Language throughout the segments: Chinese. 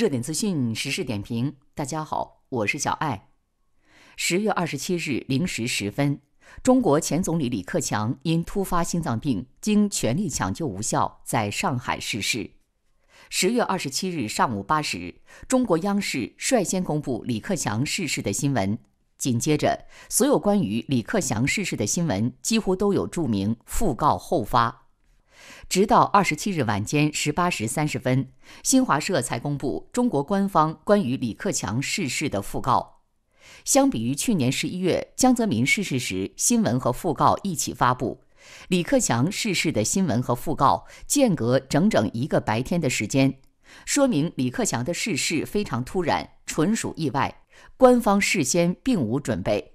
热点资讯、时事点评，大家好，我是小艾。十月二十七日零时十分，中国前总理李克强因突发心脏病，经全力抢救无效，在上海逝世。十月二十七日上午八时，中国央视率先公布李克强逝世的新闻，紧接着，所有关于李克强逝世的新闻几乎都有注明“讣告后发”。直到二十七日晚间十八时三十分，新华社才公布中国官方关于李克强逝世的讣告。相比于去年十一月江泽民逝世时新闻和讣告一起发布，李克强逝世的新闻和讣告间隔整整一个白天的时间，说明李克强的逝世非常突然，纯属意外，官方事先并无准备。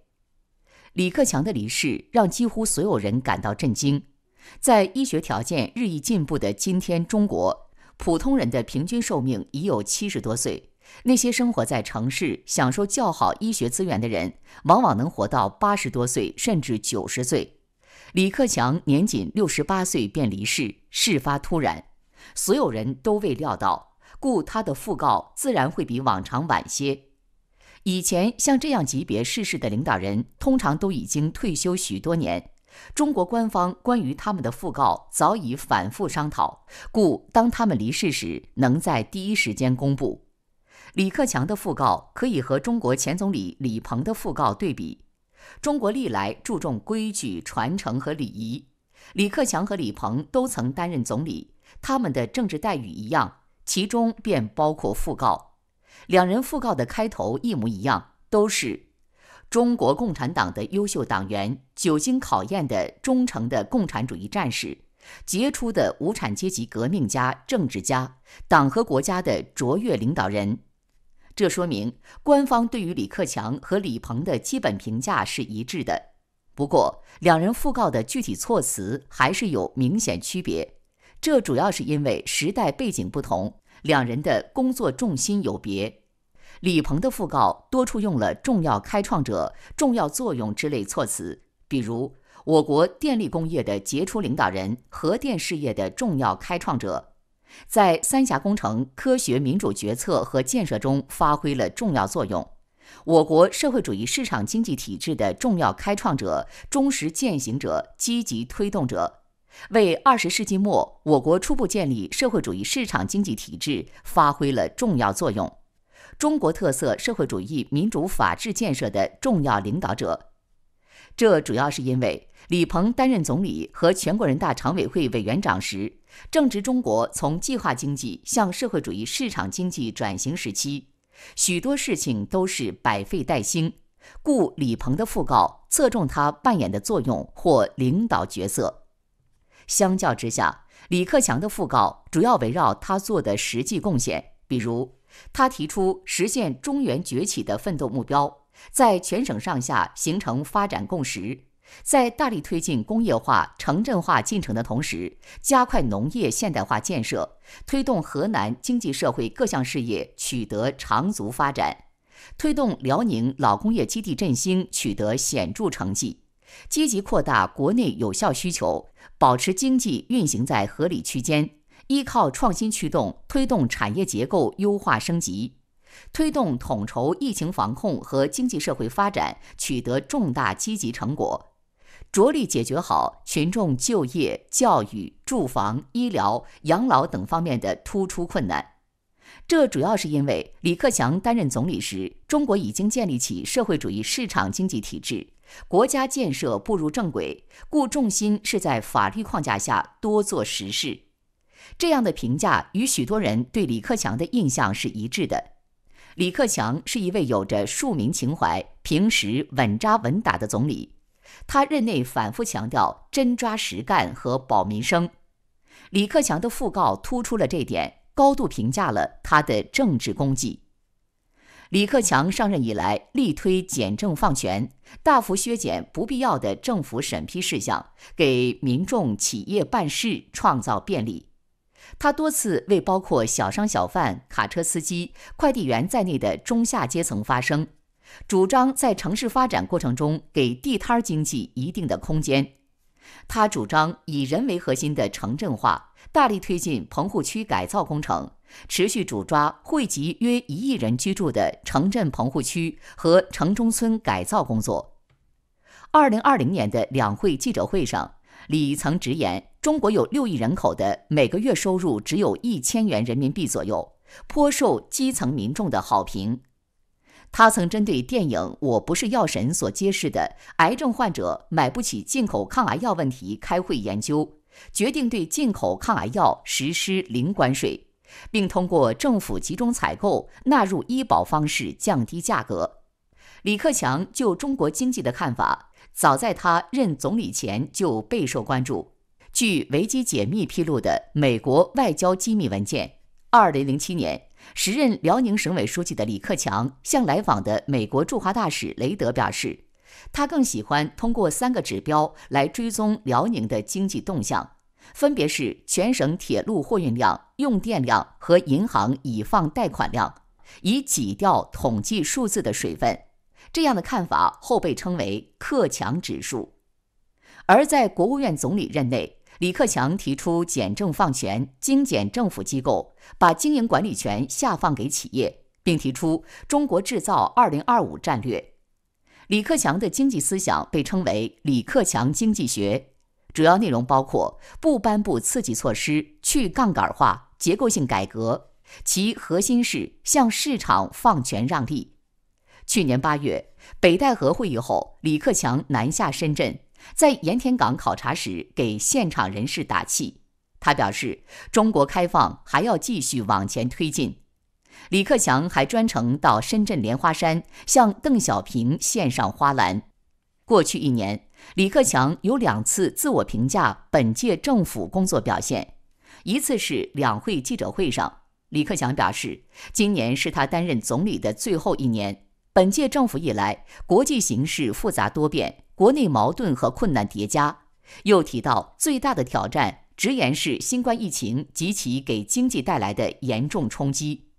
李克强的离世让几乎所有人感到震惊。在医学条件日益进步的今天，中国普通人的平均寿命已有七十多岁。那些生活在城市、享受较好医学资源的人，往往能活到八十多岁甚至九十岁。李克强年仅六十八岁便离世，事发突然，所有人都未料到，故他的讣告自然会比往常晚些。以前像这样级别逝世的领导人，通常都已经退休许多年。中国官方关于他们的讣告早已反复商讨，故当他们离世时，能在第一时间公布。李克强的讣告可以和中国前总理李鹏的讣告对比。中国历来注重规矩传承和礼仪。李克强和李鹏都曾担任总理，他们的政治待遇一样，其中便包括讣告。两人讣告的开头一模一样，都是。中国共产党的优秀党员，久经考验的忠诚的共产主义战士，杰出的无产阶级革命家、政治家，党和国家的卓越领导人。这说明官方对于李克强和李鹏的基本评价是一致的。不过，两人讣告的具体措辞还是有明显区别。这主要是因为时代背景不同，两人的工作重心有别。李鹏的讣告多处用了“重要开创者”“重要作用”之类措辞，比如我国电力工业的杰出领导人、核电事业的重要开创者，在三峡工程科学民主决策和建设中发挥了重要作用；我国社会主义市场经济体制的重要开创者、忠实践行者、积极推动者，为二十世纪末我国初步建立社会主义市场经济体制发挥了重要作用。中国特色社会主义民主法治建设的重要领导者。这主要是因为李鹏担任总理和全国人大常委会委员长时，正值中国从计划经济向社会主义市场经济转型时期，许多事情都是百废待兴，故李鹏的讣告侧重他扮演的作用或领导角色。相较之下，李克强的讣告主要围绕他做的实际贡献，比如。他提出实现中原崛起的奋斗目标，在全省上下形成发展共识，在大力推进工业化、城镇化进程的同时，加快农业现代化建设，推动河南经济社会各项事业取得长足发展，推动辽宁老工业基地振兴取得显著成绩，积极扩大国内有效需求，保持经济运行在合理区间。依靠创新驱动，推动产业结构优化升级，推动统筹疫情防控和经济社会发展取得重大积极成果，着力解决好群众就业、教育、住房、医疗、养老等方面的突出困难。这主要是因为李克强担任总理时，中国已经建立起社会主义市场经济体制，国家建设步入正轨，故重心是在法律框架下多做实事。这样的评价与许多人对李克强的印象是一致的。李克强是一位有着庶民情怀、平时稳扎稳打的总理。他任内反复强调真抓实干和保民生。李克强的讣告突出了这点，高度评价了他的政治功绩。李克强上任以来，力推简政放权，大幅削减不必要的政府审批事项，给民众、企业办事创造便利。他多次为包括小商小贩、卡车司机、快递员在内的中下阶层发声，主张在城市发展过程中给地摊经济一定的空间。他主张以人为核心的城镇化，大力推进棚户区改造工程，持续主抓惠及约一亿人居住的城镇棚户区和城中村改造工作。二零二零年的两会记者会上，李曾直言。中国有六亿人口的每个月收入只有一千元人民币左右，颇受基层民众的好评。他曾针对电影《我不是药神》所揭示的癌症患者买不起进口抗癌药问题开会研究，决定对进口抗癌药实施零关税，并通过政府集中采购纳入医保方式降低价格。李克强就中国经济的看法，早在他任总理前就备受关注。据维基解密披露的美国外交机密文件，二零零七年，时任辽宁省委书记的李克强向来访的美国驻华大使雷德表示，他更喜欢通过三个指标来追踪辽宁的经济动向，分别是全省铁路货运量、用电量和银行已放贷款量，以挤掉统计数字的水分。这样的看法后被称为“克强指数”。而在国务院总理任内。李克强提出简政放权、精简政府机构，把经营管理权下放给企业，并提出“中国制造二零二五”战略。李克强的经济思想被称为“李克强经济学”，主要内容包括不颁布刺激措施、去杠杆化、结构性改革，其核心是向市场放权让利。去年八月，北戴河会议后，李克强南下深圳。在盐田港考察时，给现场人士打气。他表示，中国开放还要继续往前推进。李克强还专程到深圳莲花山，向邓小平献上花篮。过去一年，李克强有两次自我评价本届政府工作表现。一次是两会记者会上，李克强表示，今年是他担任总理的最后一年。本届政府以来，国际形势复杂多变。国内矛盾和困难叠加，又提到最大的挑战，直言是新冠疫情及其给经济带来的严重冲击，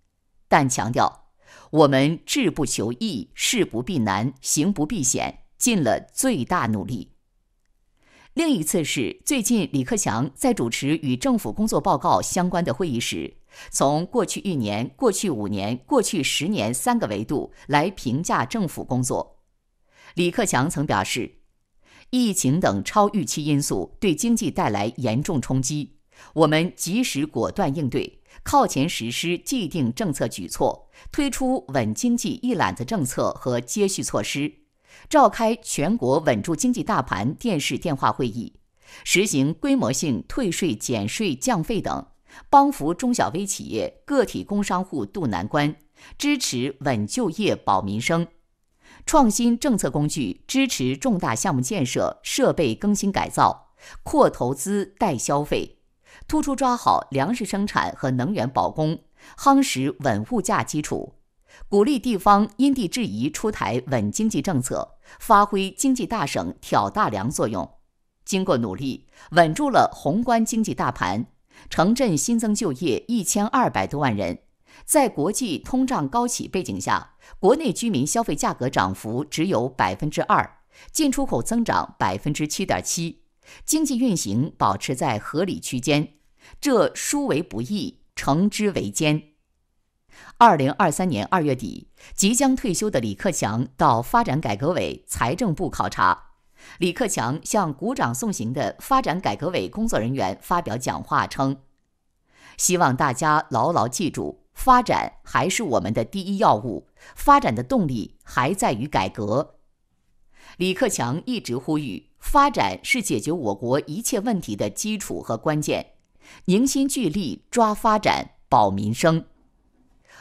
但强调我们志不求易，事不避难，行不避险，尽了最大努力。另一次是最近李克强在主持与政府工作报告相关的会议时，从过去一年、过去五年、过去十年三个维度来评价政府工作。李克强曾表示，疫情等超预期因素对经济带来严重冲击，我们及时果断应对，靠前实施既定政策举措，推出稳经济一揽子政策和接续措施，召开全国稳住经济大盘电视电话会议，实行规模性退税、减税、降费等，帮扶中小微企业、个体工商户渡难关，支持稳就业、保民生。创新政策工具，支持重大项目建设、设备更新改造、扩投资、带消费，突出抓好粮食生产和能源保供，夯实稳物价基础。鼓励地方因地制宜出台稳经济政策，发挥经济大省挑大梁作用。经过努力，稳住了宏观经济大盘，城镇新增就业一千二百多万人。在国际通胀高企背景下，国内居民消费价格涨幅只有百分之二，进出口增长百分之七点七，经济运行保持在合理区间，这殊为不易，成之为艰。二零二三年二月底，即将退休的李克强到发展改革委、财政部考察，李克强向鼓掌送行的发展改革委工作人员发表讲话称：“希望大家牢牢记住。”发展还是我们的第一要务，发展的动力还在于改革。李克强一直呼吁，发展是解决我国一切问题的基础和关键，凝心聚力抓发展，保民生。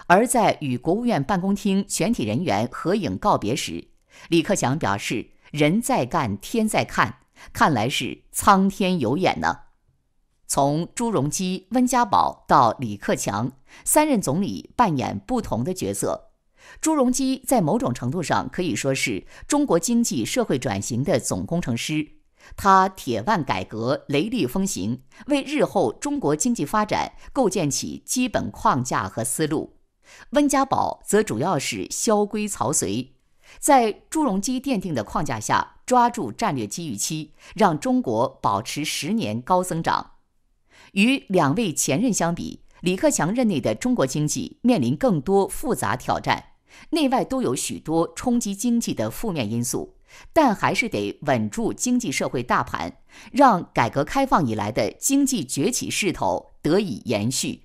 而在与国务院办公厅全体人员合影告别时，李克强表示：“人在干，天在看，看来是苍天有眼呢。”从朱镕基、温家宝到李克强，三任总理扮演不同的角色。朱镕基在某种程度上可以说是中国经济社会转型的总工程师，他铁腕改革，雷厉风行，为日后中国经济发展构建起基本框架和思路。温家宝则主要是削规曹随，在朱镕基奠定的框架下，抓住战略机遇期，让中国保持十年高增长。与两位前任相比，李克强任内的中国经济面临更多复杂挑战，内外都有许多冲击经济的负面因素，但还是得稳住经济社会大盘，让改革开放以来的经济崛起势头得以延续。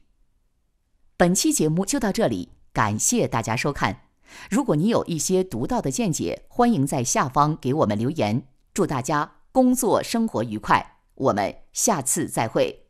本期节目就到这里，感谢大家收看。如果你有一些独到的见解，欢迎在下方给我们留言。祝大家工作生活愉快，我们下次再会。